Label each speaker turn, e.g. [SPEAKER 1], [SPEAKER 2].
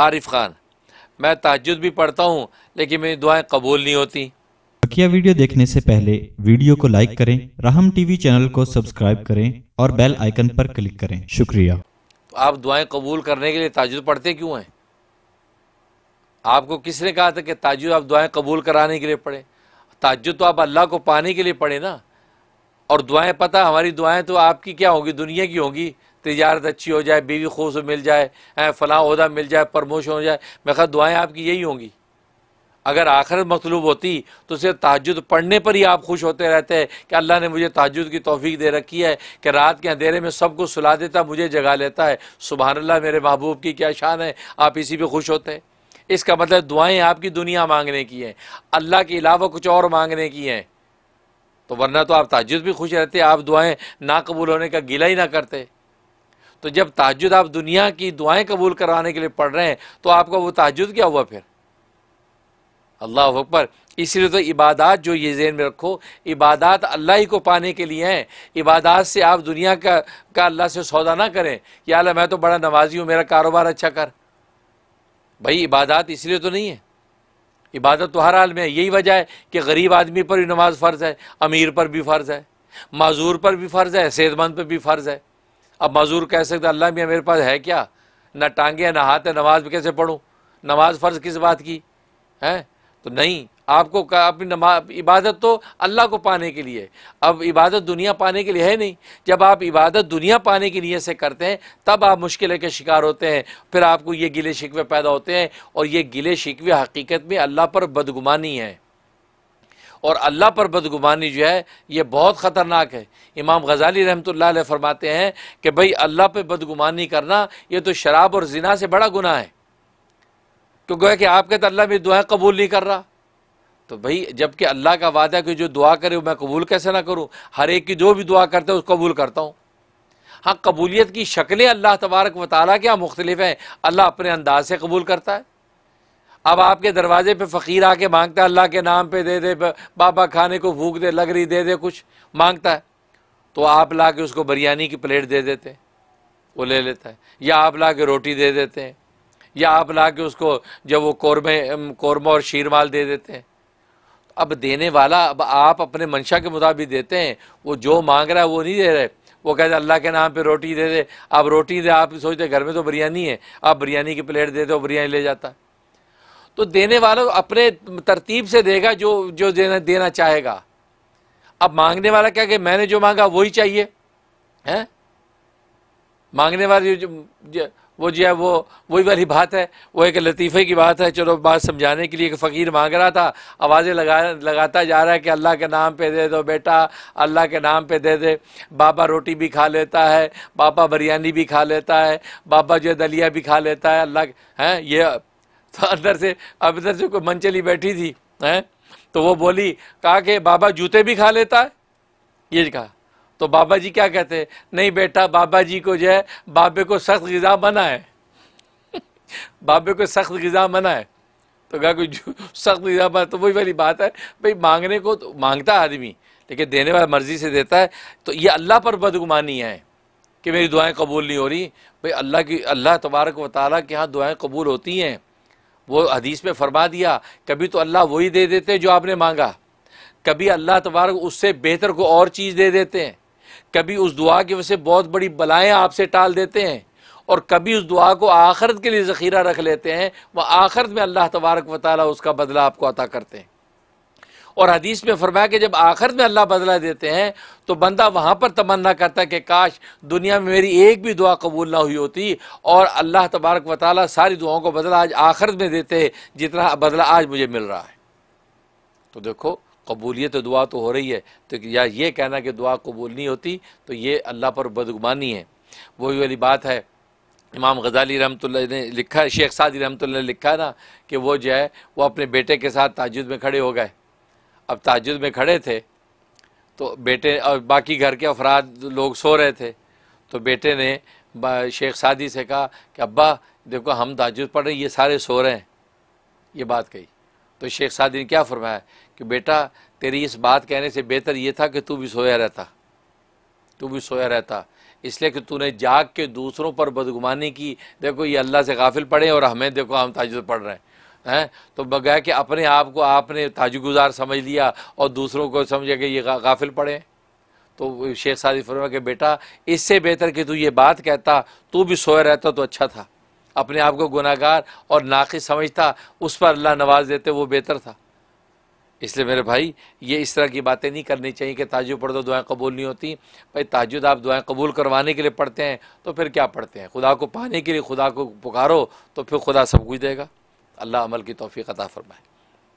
[SPEAKER 1] आरिफ खान मैं ताजुद भी पढ़ता हूँ लेकिन मेरी दुआएं कबूल नहीं होती बकिया वीडियो देखने से पहले वीडियो को लाइक करें राहम टीवी चैनल को सब्सक्राइब करें और बेल आइकन पर क्लिक करें शुक्रिया तो आप दुआएं कबूल करने के लिए ताजुद पढ़ते क्यों हैं आपको किसने कहा था कि ताजुद आप दुआएं कबूल कराने के लिए पढ़ें ताजुद तो आप अल्लाह को पाने के लिए पढ़े ना और दुआएं पता हमारी दुआएं तो आपकी क्या होगी दुनिया की होगी तजारत अच्छी हो जाए बीवी से मिल जाए फ़लाँ अहदा मिल जाए प्रमोशन हो जाए मैं खा दुआएँ आपकी यही होंगी अगर आखिरत मतलूब होती तो सिर्फ तहजद पढ़ने पर ही आप खुश होते रहते हैं कि अल्लाह ने मुझे तहजद की तोफ़ी दे रखी है कि रात के अंधेरे में सब कुछ सुला देता मुझे जगा लेता है सुबहानल्ला मेरे महबूब की क्या शान है आप इसी पर खुश होते हैं इसका मतलब दुआएँ आपकी दुनिया मांगने की हैं अल्लाह के अलावा कुछ और मांगने की हैं तो वरना तो आप ताजुद भी खुश रहते आप दुआएँ ना कबूल होने का गिला ही ना करते तो जब ताजुद आप दुनिया की दुआएं कबूल करवाने के लिए पढ़ रहे हैं तो आपका वो ताजुद क्या हुआ फिर अल्लाह अकबर इसलिए तो इबादत जो ये जेन में रखो इबादत अल्लाह ही को पाने के लिए हैं इबादत से आप दुनिया का का अल्लाह से सौदा ना करें कि अल्लाह मैं तो बड़ा नवाजी हूँ मेरा कारोबार अच्छा कर भाई इबादत इसलिए तो नहीं है इबादत तो हर हाल में है यही वजह है कि गरीब आदमी पर भी नमाज फ़र्ज़ है अमीर पर भी फ़र्ज़ है माजूर पर भी फ़र्ज़ है सेहतमंद पर भी फ़र्ज़ है अब मजूर कह सकते अल्लाह मियाँ मेरे पास है क्या ना टांगे ना हाथ है नमाज भी कैसे पढ़ूँ नमाज फ़र्ज किस बात की है तो नहीं आपको अपनी नमाज इबादत तो अल्लाह को पाने के लिए अब इबादत दुनिया पाने के लिए है नहीं जब आप इबादत दुनिया पाने की नीयत से करते हैं तब आप मुश्किलें के शिकार होते हैं फिर आपको ये गिले शिकवे पैदा होते हैं और ये गिले शिकवे हकीकत में अल्लाह पर बदगुमानी है और अल्लाह पर बदगुमानी जो है ये बहुत ख़तरनाक है इमाम गजाली रहमत ला फरमाते हैं कि भाई अल्लाह पर बदगुमानी करना ये तो शराब और जिना से बड़ा गुना है तो गोया कि आपके तो अल्लाह मेरी दुआएँ कबूल नहीं कर रहा तो भाई जबकि अल्लाह का वादा कि जो दुआ करे मैं कबूल कैसे ना करूँ हर एक की जो भी दुआ करते हैं उसको कबूल करता हूँ हाँ कबूलियत की शक्लें अल्लाह तबारक वाली के यहाँ मुख्तलिफ हैं अल्लाह अपने अंदाज से कबूल करता है अब आपके दरवाजे पे फ़कीर आके मांगता है अल्लाह के नाम पे दे दे बाबा खाने को भूख दे लग रही दे दे कुछ मांगता है तो आप ला के उसको बिरयानी की प्लेट दे देते वो ले लेता है या आप ला के रोटी दे देते हैं या आप ला के उसको जब वो कौरमे कौरमा और शीरमाल दे देते हैं अब देने वाला अब आप अपने मंशा के मुताबिक देते हैं वो जो मांग रहा है वो नहीं दे रहे वो कहते अल्लाह के नाम पे रोटी दे दे आप रोटी दे आप सोचते घर में तो बिरयानी है आप बिरयानी की प्लेट दे दो बिरयानी ले जाता है तो देने वाला अपने तरतीब से देगा जो जो देना देना चाहेगा अब मांगने वाला क्या कि मैंने जो मांगा वही चाहिए हैं मांगने वाले जो, जो वो जो है वो वही वाली बात है वो एक लतीफ़े की बात है चलो बात समझाने के लिए एक फ़कीर मांग रहा था आवाज़ें लगा लगाता जा रहा है कि अल्लाह के नाम पे दे दो बेटा अल्लाह के नाम पे दे दे बाबा रोटी भी खा लेता है बाबा बिरयानी भी खा लेता है बाबा जो दलिया भी खा लेता है अल्लाह हैं ये तो अंदर से अब इधर से कोई मनचली बैठी थी है तो वो बोली कहा कि बाबा जूते भी खा लेता है ये कहा तो बाबा जी क्या कहते हैं नहीं बेटा बाबा जी को जो है बाबे को सख्त गज़ा बना है बाबे को सख्त गज़ा बना है तो कहा कोई सख्त गज़ा बना तो वही वाली बात है भाई मांगने को तो मांगता आदमी लेकिन देने वाला मर्ज़ी से देता है तो ये अल्लाह पर बदगुमानी है कि मेरी दुआएं कबूल नहीं हो रही भाई अल्लाह की अल्लाह तबारक व ताली के यहाँ दुआएं कबूल होती हैं वो हदीस में फरमा दिया कभी तो अल्लाह वही दे देते हैं जो आपने मांगा कभी अल्लाह तबारक उससे बेहतर को और चीज़ दे देते हैं कभी उस दुआ की वजह से बहुत बड़ी बलाएँ आपसे टाल देते हैं और कभी उस दुआ को आखरत के लिए ज़ख़ीरा रख लेते हैं वह आखरत में अल्लाह तबारक वाली उसका बदला आपको अता करते हैं और हदीस में फरमाया कि जब आखिर में अल्लाह बदला देते हैं तो बंदा वहाँ पर तमन्ना करता है कि काश दुनिया में मेरी एक भी दुआ कबूल ना हुई होती और अल्लाह तबारक व ताली सारी दुआओं को बदला आज आखिर में देते जितना बदला आज मुझे मिल रहा है तो देखो कबूलियत तो दुआ तो हो रही है तो या ये कहना कि दुआ कबूल नहीं होती तो ये अल्लाह पर बदगुमानी है वही वाली बात है इमाम गजाली रहमत ने लिखा शेख सादी रहमत ने लिखा ना कि वो जो है वो अपने बेटे के साथ ताजुद में खड़े हो गए अब ताजुद में खड़े थे तो बेटे और बाकी घर के अफराद लोग सो रहे थे तो बेटे ने शेख सादी से कहा कि अब्बा देखो हम ताजुद पढ़ रहे हैं ये सारे सो रहे हैं ये बात कही तो शेख सादी ने क्या फरमाया कि बेटा तेरी इस बात कहने से बेहतर ये था कि तू भी सोया रहता तू भी सोया रहता इसलिए कि तूने जाग के दूसरों पर बदगुमानी की देखो ये अल्लाह से गाफिल पढ़े और हमें देखो हम ताजुद पढ़ रहे हैं हैं तो बगैर कि अपने आप को आपने ताजगुजार समझ लिया और दूसरों को समझे कि ये गाफिल पड़े तो शेख सादी फरमा के बेटा इससे बेहतर कि तू ये बात कहता तू भी सोए रहता तो अच्छा था अपने आप को गुनागार और नाक़ समझता उस पर अल्लाह नवाज देते वो बेहतर था इसलिए मेरे भाई ये इस तरह की बातें नहीं करनी चाहिए कि ताजुद पढ़ दो दुआएं कबूल नहीं होती भाई ताजुद आप दुआएं कबूल करवाने के लिए पढ़ते हैं तो फिर क्या पढ़ते हैं खुदा को पाने के लिए खुदा को पुकारो तो फिर खुदा सब कुछ देगा अल्लाह अमल की तोफ़ी अता फ़रमाए